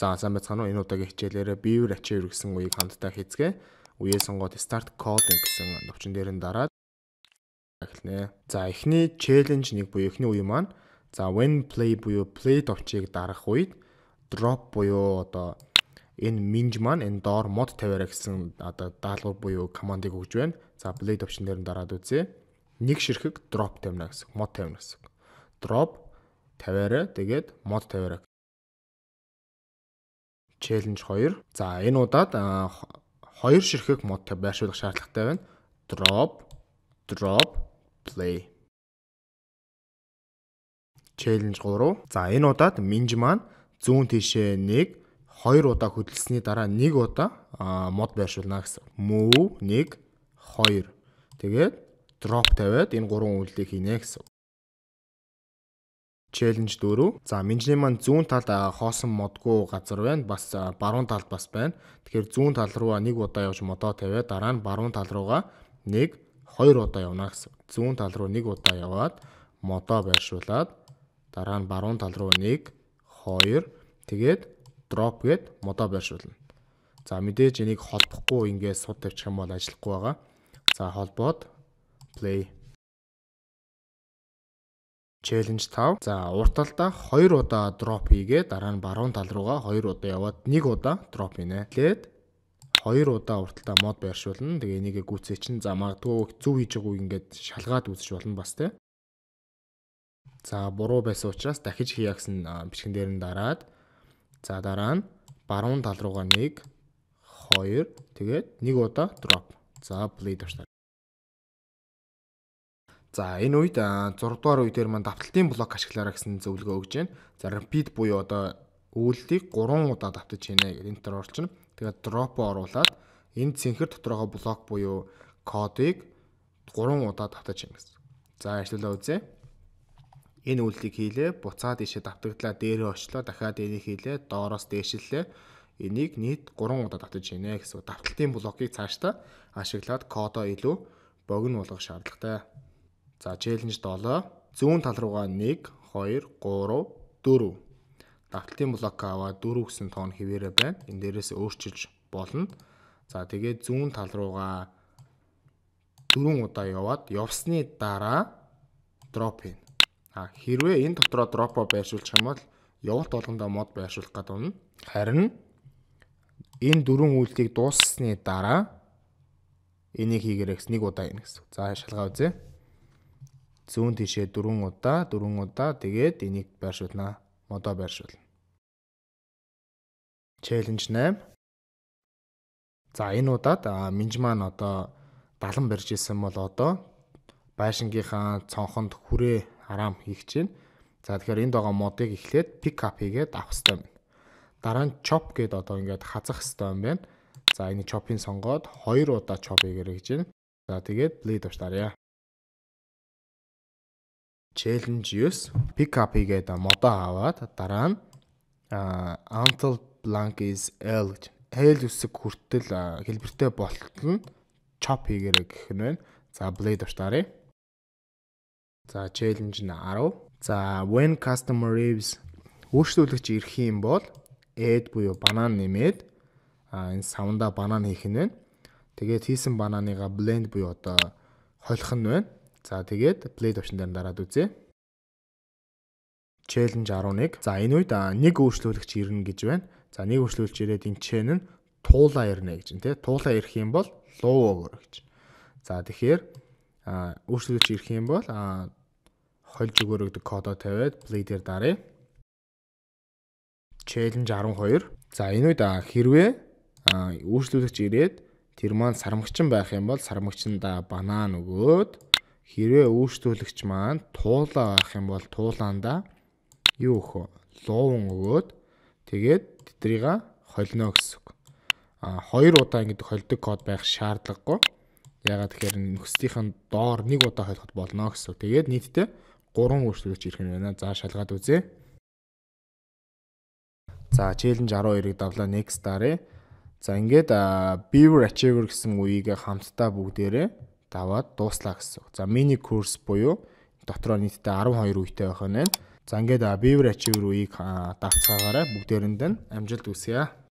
За сайн байцгаана уу? Энэ удаагийн хичээлээрээ биеэр ачаа үргэсэн үеийг хамтдаа хийцгээ. Үеэ сонгоод start coding гэсэн төвчин дээр нь дараад эхэлнэ. За эхний challenge нэг буюу эхний үе маань за when play буюу play товчийг дарах үед drop буюу одоо энэ minge маань энэ door mod тавиараа гэсэн одоо даалгавар буюу командыг өгж байна. За play төвчин дээр нь дараад үзье. Нэг ширхэг drop тавина гэсэн mod тавина гэсэн. Drop тавиараа тэгээд mod тавиараа Challenge 2. За энэ удаад хоёр ширхэг модтай байршуулах шаардлагатай байна. Drop, drop, play. Challenge 3. За энэ удаад минж маань зүүн тишээ 1 2 удаа хөдөлсөний дараа 1 удаа мод байршуулна гэсэн. Move 1 2. Тэгээд drop тавиад энэ гурван үйлдэлийг хийнэ гэсэн челленж дөрөв. За менжний маань зүүн талд хоосон модгүй газар байна. Бас баруун талд бас байна. Тэгэхээр зүүн тал руу нэг удаа явж модоо тавиа дараа нь баруун тал руугаа нэг хоёр удаа явна гэсэн. Зүүн тал руу нэг удаа яваад модоо байршуулад дараа нь баруун тал руу нэг хоёр тэгээд drop гээд модоо байршуулна. За мэдээж энийг холбохгүй ингээд суд тавьчих юм бол ажиллахгүй байгаа. За холбоод play Challenge 5. За урт талдаа 2 удаа drop хийгээ дараа нь баруун тал руугаа 2 удаа яваад 1 удаа drop хийнэ. Тэлээд 2 удаа урт талдаа мод байршуулна. Тэгээ энийг гүцээ чинь за магадгүй зөв хийж байгаагүй ингээд шалгаад үзэж болно бас те. За буруу байсан учраас дахиж хийя гэсэн бичгэн дээр нь дараад за дараа нь баруун тал руугаа 1 2 тэгээд 1 удаа drop. За bleed дуртай. За энэ үед 6 дугаар үе дээр манд давталтын блок ашиглаараа гэсэн зөвлөгөө өгж байна. За repeat буюу одоо үйлдэлийг 3 удаа давтаж хийнэ гэдэг энтер орчин. Тэгээд drop оруулаад энэ цэнхэр дотроогоо блок буюу кодыг 3 удаа давтаж хийнэ гэсэн. За ажиллаулаа үзье. Энэ үйлдэлийг хийлээ. Буцаа дэше давтагдлаа дээрээ очлоо. Дахиад энийг хийлээ. Доороос дээшиллээ. Энийг нийт 3 удаа давтаж хийнэ гэсэн. Давталтын блокийг цааш та ашиглаад кодоо илүү богино болгох шаардлагатай. За челленж 7. Зүүн тал руугаа 1 2 3 4. Давталтын блок аваа 4 гэсэн тоон хിവэрэ байна. Энд дээрээс өөрчилж болно. За тэгээд зүүн тал руугаа 4 удаа яваад явсны дараа drop in. А хэрвээ энэ дотроо drop-о байршуулчих юм бол явалт болгондоо мод байршуулах гэдэг нь харин энэ дөрвөн үйлдэлийг дууссаны дараа энийг хийгээрэй гэсэн нэг удаа гэнэ гэсэн. За шалгаа үзье зүүн тишээ 4 удаа 4 удаа тэгээд энийг байршуулна. Модоо байршуулна. Челленж 8. За энэ удаад минж маань одоо далан барьж исэн бол одоо байшингийнхаа цонхонд хүрээ араам хийх чинь. За тэгэхээр энд байгаа модыг эхлээд pick up хийгээд авах хэрэгтэй байна. Дараа нь chop гэдээ одоо ингээд хазах хэрэгтэй юм байна. За энэ chop-ийн сонгоод 2 удаа chop хийгэрэй гэж байна. За тэгээд blade авч дарья. Challenge 9 Pickup гэдэг модоо аваад дараа нь Antel Blank is L гэж тайл үсэг хүртэл хэлбэртэй болтол нь chop хийгэрэй гэх нь байна. За blade уштаарай. За challenge нь 10. За when customer leaves үйлчлүүлэгч ирэх юм бол add буюу банан нэмээд энэ савнда банан хийх нь байна. Тэгээд хийсэн банааныга blend буюу одоо холих нь байна. За тэгээд play option дээр дараад үзье. Challenge 11. За энэ үед нэг өөрчлөлөгч ирнэ гэж байна. За нэг өөрчлөлөгч ирээд энэ chain нь туулаа ирнэ гэж байна тий. Туулаа ирэх юм бол low over гэж. За тэгэхээр өөрчлөлөгч ирэх юм бол холж өгөөрэй гэдэг кодоо тавиад play дээр дарыг. Challenge 12. За энэ үед хэрвээ өөрчлөлөгч ирээд тэр маань сармагчин байх юм бол сармагчиндаа банан өгөөд Хэрвээ өөрчлөлөгч маань туулаа авах юм бол туулаанда юу өгөх вэ? Луун өгөөд тэгээд тэдрийг холино гэсэн үг. А хоёр удаа ингэдэг холдог код байх шаардлагагүй. Ягаад гэхээр нөхсдийнхэн доор нэг удаа холиход болно гэсэн. Тэгээд нийтдээ 3 өөрчлөлт ирэх юм байна. За шалгаад үзье. За challenge 12-ыг давлаа next дарыг. За ингээд beaver achiever гэсэн үеийг хамтдаа бүгдээрээ даваад дууслаа гэсэн. За мини курс буюу дотроо нийтдээ 12 үйтэй байх нь. За ингээд beaver achiever үеийг давцгаагаараа бүгдээрэнд нь амжилт хүсье.